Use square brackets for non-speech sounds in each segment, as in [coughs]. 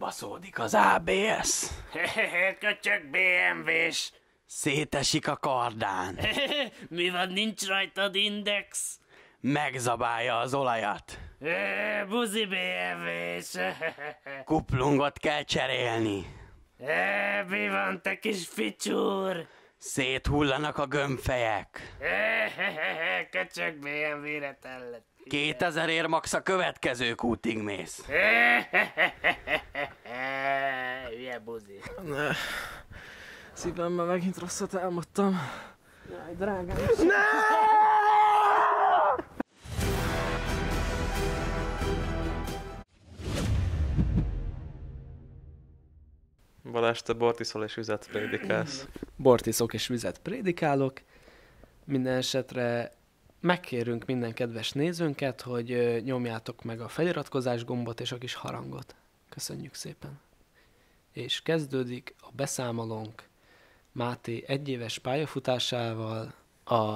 elbaszódik az ABS. Köcsök BMW-s. Szétesik a kardán. [laughs] Mi van, nincs rajtad index? Megzabálja az olajat. Buzi BMW-s. [laughs] Kuplungot kell cserélni. Mi van, te kis ficsúr? Széthullanak a gömbfejek. Köcsög BMW-re tellett. 2000 ér max a következő kútig mész. Hülye buzi. Ne. Szívemben megint rosszat elmondtam. Jaj, drágám. Ne! Balázs, te bortiszol és üzet prédikálsz bort iszok és vizet prédikálok. Minden esetre megkérünk minden kedves nézőnket, hogy nyomjátok meg a feliratkozás gombot és a kis harangot. Köszönjük szépen! És kezdődik a beszámolónk Máté egyéves pályafutásával, a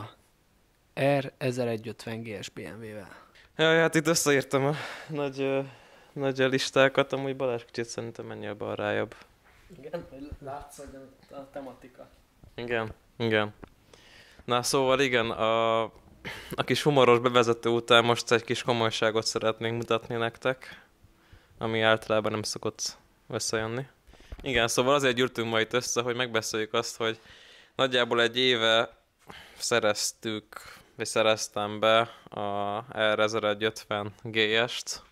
r 1150 GS BMW-vel. Jaj, hát itt összeírtam a nagy, nagy listákat, amúgy Balázs kicsit szerintem a balrájabb. Igen, hogy látsz, hogy a tematika. Igen, igen. Na szóval igen, a, a kis humoros bevezető után most egy kis komolyságot szeretnénk mutatni nektek, ami általában nem szokott összejönni. Igen, szóval azért gyűltünk ma itt össze, hogy megbeszéljük azt, hogy nagyjából egy éve szereztük, vagy szereztem be a R1050 GS-t,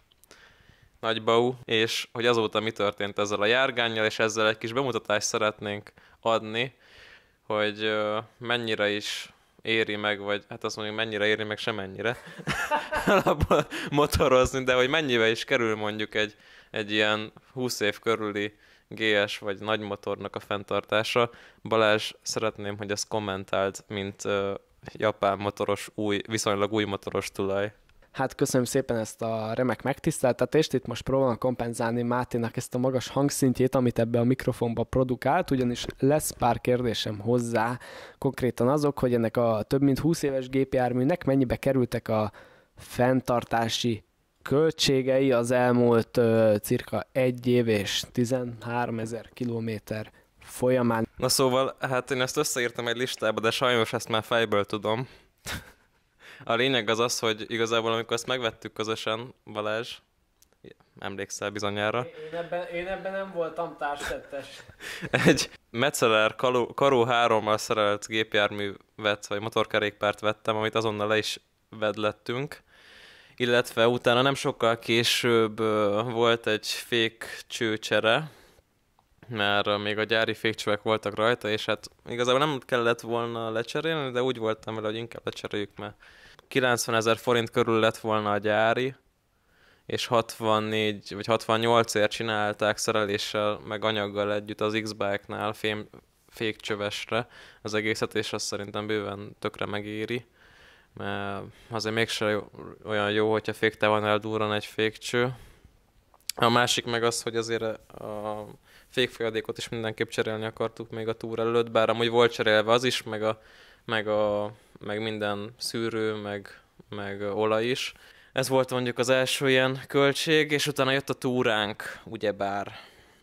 nagy bau és hogy azóta mi történt ezzel a járgányjal, és ezzel egy kis bemutatást szeretnénk adni, hogy mennyire is éri meg, vagy hát azt mondjuk mennyire éri meg, semennyire [laughs] motorozni, de hogy mennyibe is kerül mondjuk egy, egy ilyen 20 év körüli GS vagy nagy motornak a fenntartása. Balázs, szeretném, hogy ezt kommentált, mint uh, japán motoros új, viszonylag új motoros tulaj. Hát köszönöm szépen ezt a remek megtiszteltetést, itt most próbálom kompenzálni Máténak ezt a magas hangszintjét, amit ebbe a mikrofonba produkált, ugyanis lesz pár kérdésem hozzá, konkrétan azok, hogy ennek a több mint 20 éves gépjárműnek mennyibe kerültek a fenntartási költségei az elmúlt ö, cirka egy év és 13 ezer kilométer folyamán. Na szóval, hát én ezt összeírtam egy listába, de sajnos ezt már fejből tudom. A lényeg az az, hogy igazából amikor ezt megvettük közösen, Balázs, emlékszel bizonyára. Én ebben, én ebben nem voltam társtettes. [laughs] Egy Metzeler Karó, Karó 3-mal szerelt gépjárművet, vagy motorkerékpárt vettem, amit azonnal le is vedlettünk. Illetve utána nem sokkal később volt egy fék csőcsere, mert még a gyári fékcsövek voltak rajta, és hát igazából nem kellett volna lecserélni, de úgy voltam vele, hogy inkább lecseréljük, mert 90 ezer forint körül lett volna a gyári, és 64 vagy 68-ért csinálták szereléssel, meg anyaggal együtt az X-Bike-nál fém, fékcsövesre az egészet, és azt szerintem bőven tökre megéri, mert azért mégsem olyan jó, hogyha van eldurran egy fékcső. A másik meg az, hogy azért a fékfolyadékot is mindenképp cserélni akartuk még a túr előtt, bár amúgy volt cserélve az is, meg a, meg a meg minden szűrő, meg, meg olaj is. Ez volt mondjuk az első ilyen költség, és utána jött a túránk, ugyebár,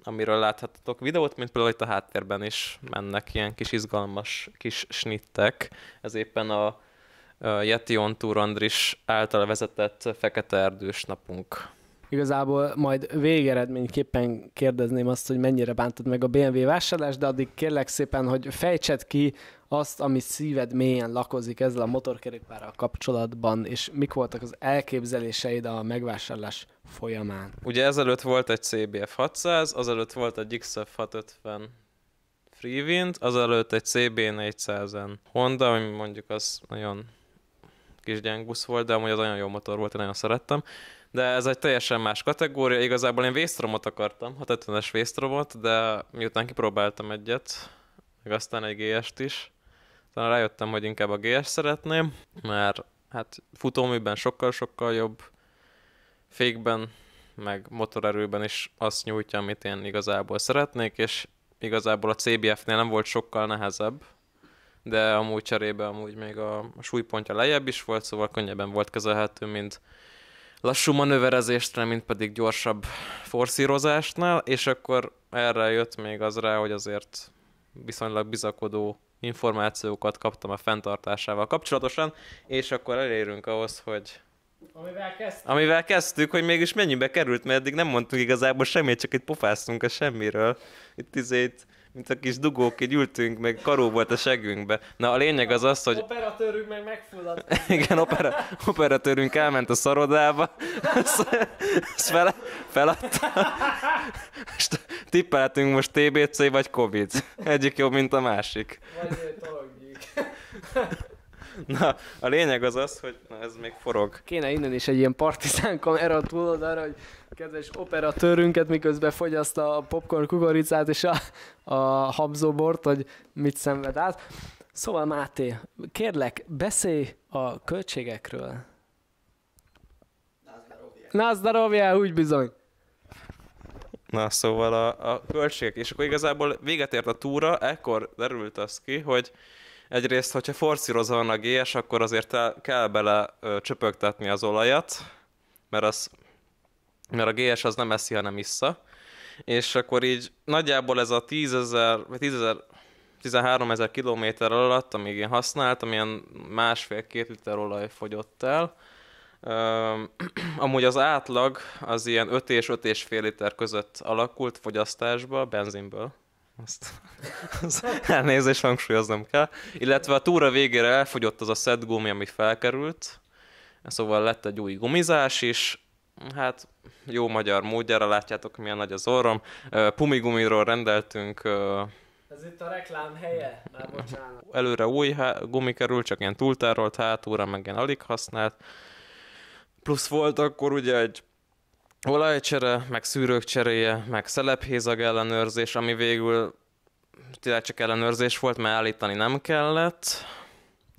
amiről láthatatok videót, mint például itt a háttérben is mennek ilyen kis izgalmas kis snittek. Ez éppen a Yeti On Tour Andris által vezetett Fekete Erdős napunk Igazából majd végeredményképpen kérdezném azt, hogy mennyire bántad meg a BMW vásárlást, de addig kérlek szépen, hogy fejtsed ki azt, ami szíved mélyen lakozik ezzel a motorkerékpárral kapcsolatban, és mik voltak az elképzeléseid a megvásárlás folyamán? Ugye ezelőtt volt egy CBF 600, azelőtt volt egy XF 650 Freewind, azelőtt egy CB400-en Honda, ami mondjuk az nagyon kis gyengusz volt, de amúgy az nagyon jó motor volt, én nagyon szerettem de ez egy teljesen más kategória. Igazából én vésztromot akartam, 650-es vésztromot, de miután kipróbáltam egyet, meg aztán egy GS-t is, talán rájöttem, hogy inkább a GS szeretném, mert hát futóműben sokkal-sokkal jobb, fékben, meg motorerőben is azt nyújtja, amit én igazából szeretnék, és igazából a CBF-nél nem volt sokkal nehezebb, de amúgy cserébe amúgy még a súlypontja lejjebb is volt, szóval könnyebben volt kezelhető, mint lassú manőverezéstre, mint pedig gyorsabb forszírozásnál, és akkor erre jött még az rá, hogy azért viszonylag bizakodó információkat kaptam a fenntartásával kapcsolatosan, és akkor elérünk ahhoz, hogy Amivel kezdtük. Amivel kezdtük, hogy mégis mennyibe került, mert eddig nem mondtuk igazából semmit, csak itt pofáztunk a semmiről. Itt izét mint a kis dugók, így ültünk, meg karó volt a segünkbe. Na a lényeg az az, hogy... Operatőrünk meg megfulladt. [laughs] Igen, opera, operatőrünk elment a szarodába, ezt fel, feladta, és tippeltünk most TBC vagy Covid. Egyik jobb, mint a másik. Vagy Na, a lényeg az az, hogy na, ez még forog. Kéne innen is egy ilyen partizán kamera arra, hogy kedves operatőrünket miközben fogyaszt a popcorn kukoricát és a, a habzóbort, hogy mit szenved át. Szóval Máté, kérlek, beszélj a költségekről. Nazdarovjál, úgy bizony. Na, szóval a, a költségek, és akkor igazából véget ért a túra, ekkor derült az ki, hogy Egyrészt, hogyha forszírozva van a GS, akkor azért kell bele csöpögtetni az olajat, mert, az, mert a GS az nem eszi, hanem vissza. És akkor így nagyjából ez a 10 ezer, vagy 10 ezer, 13 ezer kilométer alatt, amíg én használtam, ilyen másfél-két liter olaj fogyott el. [clears throat] amúgy az átlag az ilyen 5 és 5,5 liter között alakult fogyasztásba, benzinből. Azt, az elnézést hangsúlyoznom kell. Illetve a túra végére elfogyott az a szed gumi, ami felkerült, szóval lett egy új gumizás is, hát jó magyar módjára, látjátok milyen nagy az orrom. Pumigumiról rendeltünk ez itt a reklám helye? Már bocsánat. Előre új gumi került, csak ilyen túltárolt hátúra, meg ilyen alig használt. Plusz volt akkor ugye egy olajcsere, meg szűrők cseréje, meg szelephézag ellenőrzés, ami végül tényleg csak ellenőrzés volt, mert állítani nem kellett,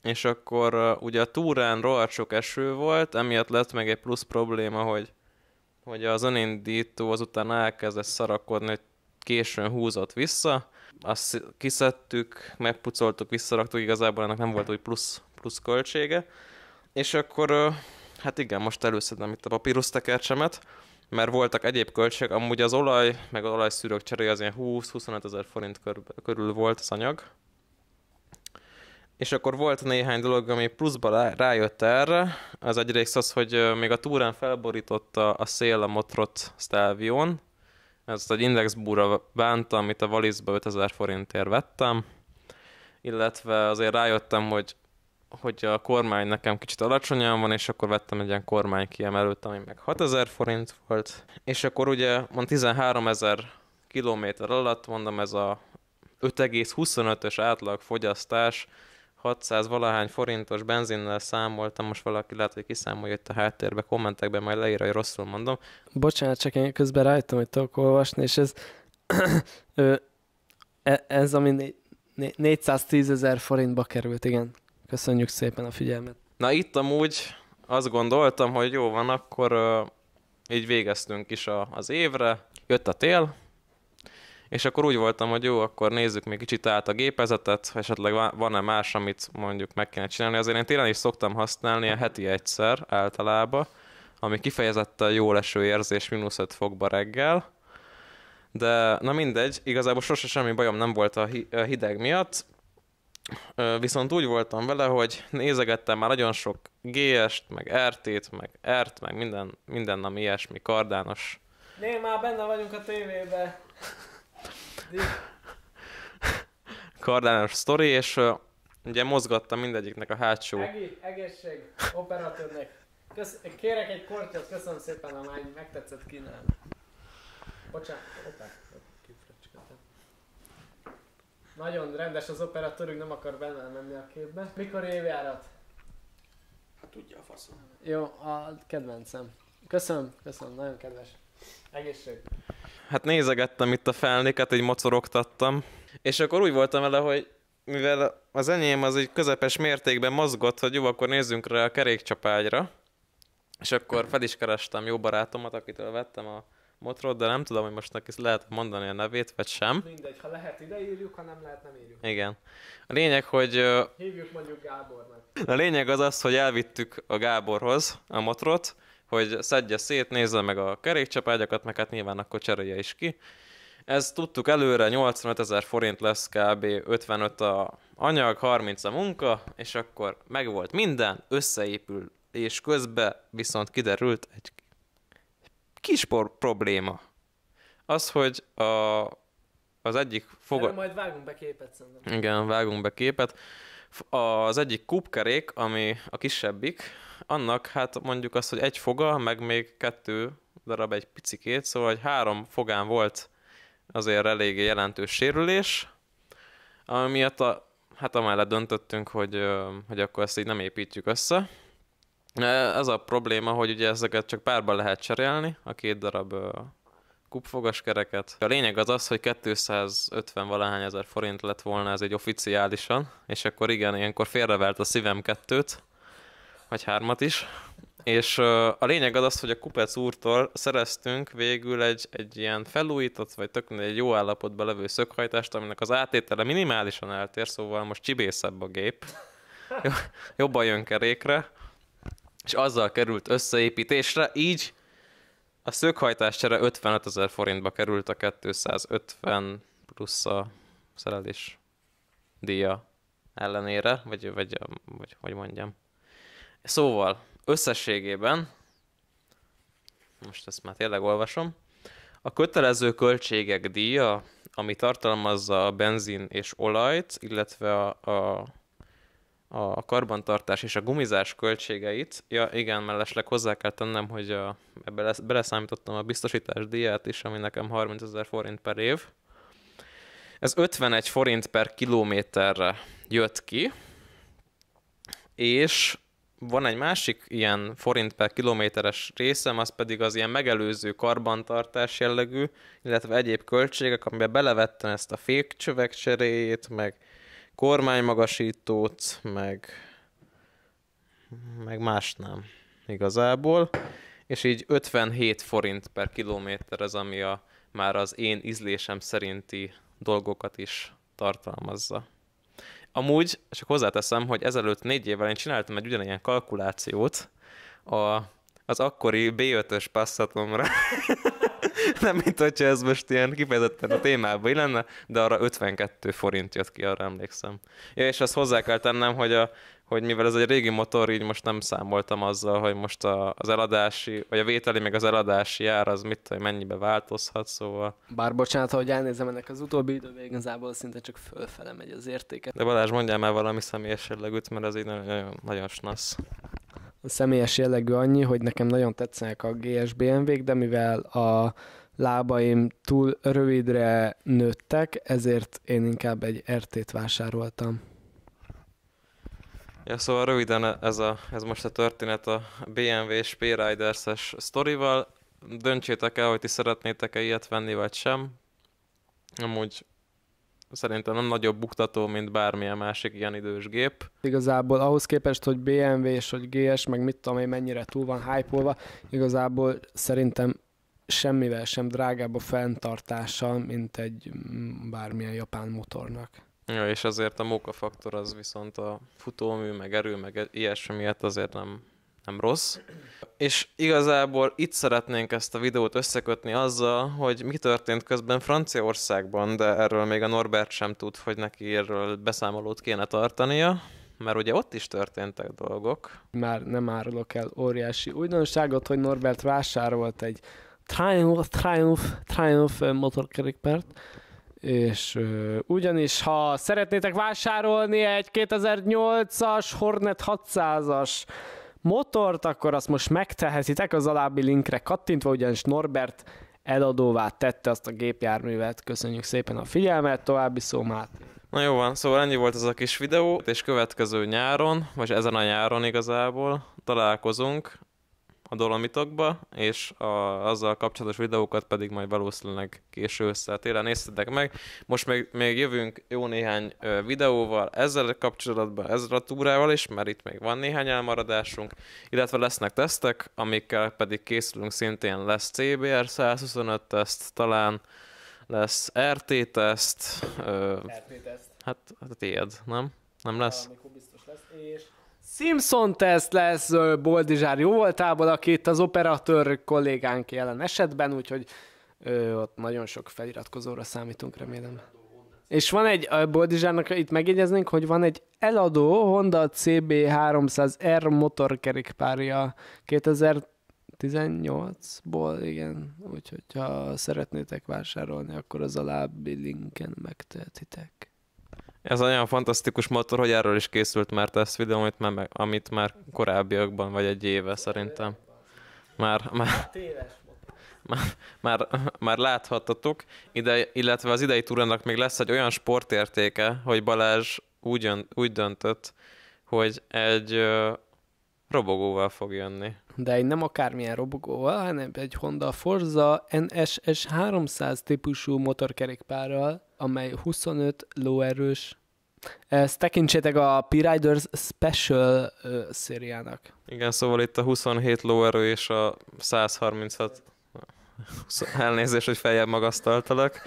és akkor ugye a túrán rohadt sok eső volt, emiatt lett meg egy plusz probléma, hogy, hogy az önindító azután elkezdett szarakodni, hogy későn húzott vissza, azt kiszedtük, megpucoltuk, visszaraktuk, igazából ennek nem volt úgy plusz, plusz költsége, és akkor hát igen, most előszedem itt a papírusztekercsemet, mert voltak egyéb költségek, amúgy az olaj, meg az olajszűrők cseréje az ilyen 20-25 ezer forint körül volt az anyag. És akkor volt néhány dolog, ami pluszba rájött erre. Az egyrészt az, hogy még a túrán felborította a szél a motrot Stelvion. Ezt egy indexbúra bánta, amit a valizba 5000 forintért vettem. Illetve azért rájöttem, hogy hogy a kormány nekem kicsit alacsonyan van, és akkor vettem egy ilyen kormány kiemelőt, ami meg 6000 forint volt, és akkor ugye mond 13 ezer kilométer alatt, mondom ez a 5,25-ös átlag fogyasztás, 600 valahány forintos benzinnel számoltam, most valaki lehet, hogy kiszámolja itt a háttérbe, kommentekben majd leírja, hogy rosszul mondom. Bocsánat, csak én közben rájöttem, hogy tudok olvasni, és ez, [coughs] e, ez ami 410 ezer forintba került, igen. Köszönjük szépen a figyelmet. Na itt amúgy azt gondoltam, hogy jó van, akkor uh, így végeztünk is a, az évre, jött a tél, és akkor úgy voltam, hogy jó, akkor nézzük még kicsit át a gépezetet, esetleg van-e más, amit mondjuk meg kéne csinálni. Azért én télen is szoktam használni a heti egyszer általában, ami kifejezetten jó leső érzés, mínusz 5 fokba reggel. De na mindegy, igazából sose semmi bajom nem volt a hideg miatt, viszont úgy voltam vele, hogy nézegettem már nagyon sok GS-t, meg RT-t, meg rt t meg r meg minden, minden ami ilyesmi, kardános. Né, már benne vagyunk a tévébe. kardános sztori, és ugye mozgattam mindegyiknek a hátsó. Egi, egészség, operatőrnek. Kösz, kérek egy kortyot, köszönöm szépen a mány, megtetszett kínál. Bocsánat, opa. Nagyon rendes az operatőrünk, nem akar benne menni a képbe. Mikor évjárat? Hát tudja a faszom. Jó, a kedvencem. Köszönöm, köszönöm, nagyon kedves. Egészség. Hát nézegettem itt a felniket, egy mocorogtattam, és akkor úgy voltam vele, hogy mivel az enyém az egy közepes mértékben mozgott, hogy jó, akkor nézzünk rá a kerékcsapágyra, és akkor fel is kerestem jó barátomat, akitől vettem a motrot, de nem tudom, hogy most neki lehet mondani a nevét, vagy sem. Mindegy, ha lehet ideírjuk, ha nem lehet, nem írjuk. Igen. A lényeg, hogy... Hívjuk mondjuk Gábornak. A lényeg az az, hogy elvittük a Gáborhoz a motrot, hogy szedje szét, nézze meg a kerékcsapágyakat, meg hát nyilván akkor cserélje is ki. Ez tudtuk előre, 85 ezer forint lesz kb. 55 a anyag, 30 a munka, és akkor megvolt minden, összeépül, és közben viszont kiderült egy kis por- probléma. Az, hogy a, az egyik fogad... majd vágunk be képet szerintem. Igen, vágunk be képet. Az egyik kupkerék, ami a kisebbik, annak hát mondjuk azt, hogy egy foga, meg még kettő darab egy picikét, szóval egy három fogán volt azért eléggé jelentős sérülés, ami miatt a, hát amellett döntöttünk, hogy, hogy akkor ezt így nem építjük össze, ez a probléma, hogy ugye ezeket csak párban lehet cserélni, a két darab kupfogas kereket. A lényeg az az, hogy 250 valahány ezer forint lett volna ez egy oficiálisan, és akkor igen, ilyenkor félrevelt a szívem kettőt, vagy hármat is. És a lényeg az az, hogy a Kupec úrtól szereztünk végül egy, egy ilyen felújított, vagy tök egy jó állapotban levő szökhajtást, aminek az átétele minimálisan eltér, szóval most csibészebb a gép. Jobban jön kerékre, és azzal került összeépítésre, így a szökhajtás csere 55 ezer forintba került a 250 plusz a szerelés díja ellenére, vagy, vagy, vagy hogy mondjam. Szóval, összességében, most ezt már tényleg olvasom, a kötelező költségek díja, ami tartalmazza a benzin és olajt, illetve a, a a karbantartás és a gumizás költségeit. Ja, igen, mellesleg hozzá kell tennem, hogy a, ebbe lesz, beleszámítottam a biztosítás díját is, ami nekem 30 ezer forint per év. Ez 51 forint per kilométerre jött ki, és van egy másik ilyen forint per kilométeres részem, az pedig az ilyen megelőző karbantartás jellegű, illetve egyéb költségek, amiben belevettem ezt a fékcsövek cseréjét, meg kormánymagasítót, meg, meg más nem igazából, és így 57 forint per kilométer ez, ami a, már az én ízlésem szerinti dolgokat is tartalmazza. Amúgy, csak hozzáteszem, hogy ezelőtt négy évvel én csináltam egy ugyanilyen kalkulációt a, az akkori B5-ös passzatomra. [laughs] [laughs] Nem, mint hogyha ez most ilyen kifejezetten a témában lenne, de arra 52 forint jött ki, arra emlékszem. Ja, és azt hozzá kell tennem, hogy, a, hogy mivel ez egy régi motor, így most nem számoltam azzal, hogy most a, az eladási, vagy a vételi, meg az eladási ár, az mit, hogy mennyibe változhat, szóval. Bár bocsánat, hogy elnézem ennek az utóbbi időben, igazából szinte csak fölfele megy az értéke. De Balázs, mondjál már valami személyes jellegűt, mert ez így nagyon, nagyon, nagyon snasz személyes jellegű annyi, hogy nekem nagyon tetszenek a GSBMV-k, de mivel a lábaim túl rövidre nőttek, ezért én inkább egy RT-t vásároltam. Ja, szóval röviden ez, a, ez most a történet a BMW és p es sztorival. Döntsétek el, hogy ti szeretnétek-e ilyet venni, vagy sem. Amúgy szerintem nem nagyobb buktató, mint bármilyen másik ilyen idős gép. Igazából ahhoz képest, hogy BMW és hogy GS, meg mit tudom én, mennyire túl van hype igazából szerintem semmivel sem drágább a fenntartása, mint egy mm, bármilyen japán motornak. Ja, és azért a mókafaktor az viszont a futómű, meg erő, meg ilyesmi miatt azért nem nem rossz. És igazából itt szeretnénk ezt a videót összekötni azzal, hogy mi történt közben Franciaországban, de erről még a Norbert sem tud, hogy neki erről beszámolót kéne tartania mert ugye ott is történtek dolgok. Már nem árulok el óriási újdonságot, hogy Norbert vásárolt egy Triumph, Triumph, Triumph motorkerékpárt, és ö, ugyanis, ha szeretnétek vásárolni egy 2008-as Hornet 600-as motort, akkor azt most megtehetitek az alábbi linkre kattintva, ugyanis Norbert eladóvá tette azt a gépjárművet. Köszönjük szépen a figyelmet, további szó Máté. Na jó van, szóval ennyi volt az a kis videó, és következő nyáron, vagy ezen a nyáron igazából találkozunk a Dolomitokba, és a, azzal kapcsolatos videókat pedig majd valószínűleg késő össze télen néztetek meg. Most még, még jövünk jó néhány videóval ezzel kapcsolatban, ezzel a túrával is, mert itt még van néhány elmaradásunk, illetve lesznek tesztek, amikkel pedig készülünk szintén lesz CBR 125 teszt, talán lesz RT teszt. Ö, RT teszt. Hát, hát tiéd, nem? Nem lesz? Amikor biztos lesz, és Simpson teszt lesz Boldizsár jó voltából, aki itt az operatőr kollégánk jelen esetben, úgyhogy ö, ott nagyon sok feliratkozóra számítunk, remélem. És van egy, a Boldizsárnak itt megjegyeznénk, hogy van egy eladó Honda CB300R motorkerékpárja 2018-ból, igen. Úgyhogy ha szeretnétek vásárolni, akkor az alábbi linken megtehetitek. Ez olyan fantasztikus motor, hogy erről is készült már ezt videó, amit már, amit már korábbiakban, vagy egy éve szerintem. Már, már, már, már, már láthattatok, ide, illetve az idei túrának még lesz egy olyan sportértéke, hogy Balázs úgy, úgy döntött, hogy egy ö, robogóval fog jönni de egy nem akármilyen robogóval, hanem egy Honda Forza NSS 300 típusú motorkerékpárral, amely 25 lóerős. Ezt tekintsétek a P-Riders Special ö, szériának. Igen, szóval itt a 27 lóerő és a 136 elnézést, hogy feljebb magasztaltalak.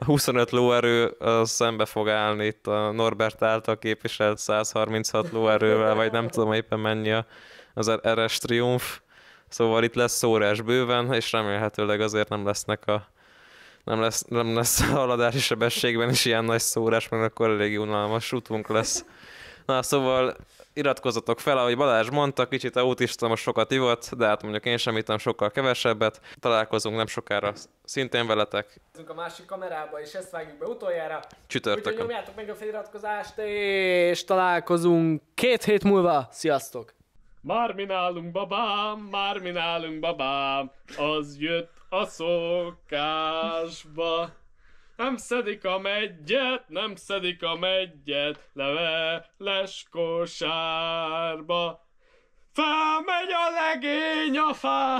A 25 lóerő az szembe fog állni itt a Norbert által képviselt 136 lóerővel, vagy nem tudom éppen mennyi a az RS er- Triumph, szóval itt lesz szórás bőven, és remélhetőleg azért nem lesznek a nem lesz, nem lesz a haladási sebességben is ilyen nagy szórás, mert akkor elég unalmas útunk lesz. Na, szóval iratkozzatok fel, ahogy Balázs mondta, kicsit autista most sokat ivott, de hát mondjuk én sem ittam sokkal kevesebbet. Találkozunk nem sokára szintén veletek. A másik kamerába, és ezt vágjuk be utoljára. Csütörtökön. Úgyhogy nyomjátok meg a feliratkozást, és találkozunk két hét múlva. Sziasztok! Már mi nálunk babám, már mi nálunk babám, az jött a szokásba. Nem szedik a megyet, nem szedik a megyet, leveles kosárba. Felmegy a legény a fá!